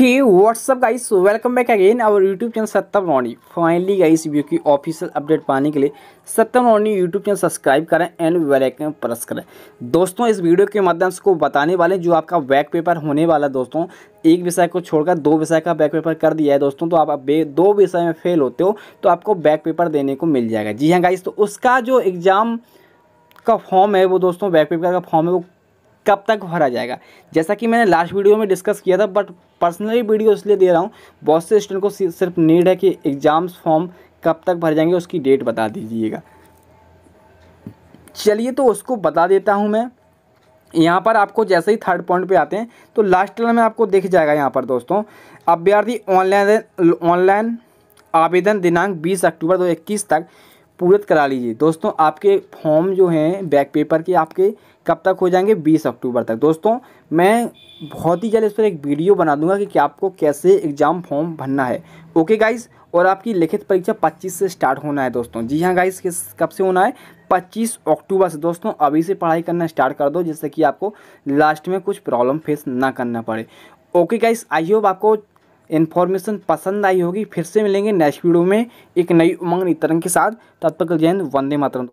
he what's up guys welcome back again our YouTube channel Satyam Roni finally guys video की official update पाने के लिए Satyam Roni YouTube channel subscribe करें and bell icon press करें दोस्तों इस वीडियो के माध्यम से को बताने वाले जो आपका बैक पेपर होने वाला दोस्तों एक विषय को छोड़कर दो विषय का बैक पेपर कर दिया है दोस्तों तो आप दो विषय में फेल होते हो तो आपको बैक पेपर देने को मिल जाएगा जी हाँ गाइस तो उसका जो एग्ज़ाम का फॉर्म है वो दोस्तों बैक पेपर का फॉर्म है वो कब तक भरा जाएगा जैसा कि मैंने लास्ट वीडियो में डिस्कस किया था बट पर्सनली वीडियो इसलिए दे रहा हूँ बहुत से स्टूडेंट को सिर्फ नीड है कि एग्ज़ाम्स फॉर्म कब तक भर जाएंगे उसकी डेट बता दीजिएगा चलिए तो उसको बता देता हूँ मैं यहाँ पर आपको जैसे ही थर्ड पॉइंट पे आते हैं तो लास्ट में आपको दिख जाएगा यहाँ पर दोस्तों अभ्यर्थी ऑनलाइन ऑनलाइन आवेदन दिनांक 20 अक्टूबर 2021 तक पूरत करा लीजिए दोस्तों आपके फॉर्म जो हैं बैक पेपर के आपके कब तक हो जाएंगे 20 अक्टूबर तक दोस्तों मैं बहुत ही जल्द इस पर एक वीडियो बना दूंगा कि, क्या आपको कैसे एग्ज़ाम फॉर्म भरना है ओके गाइस और आपकी लिखित परीक्षा 25 से स्टार्ट होना है दोस्तों जी हाँ गाइस किस कब से होना है 25 अक्टूबर से दोस्तों अभी से पढ़ाई करना स्टार्ट कर दो जिससे कि आपको लास्ट में कुछ प्रॉब्लम फेस ना करना पड़े ओके गाइस आई होप आपको इन्फॉर्मेशन पसंद आई होगी फिर से मिलेंगे नेक्स्ट वीडियो में एक नई उमंग तरंग के साथ तब तक जैन वंदे मातरम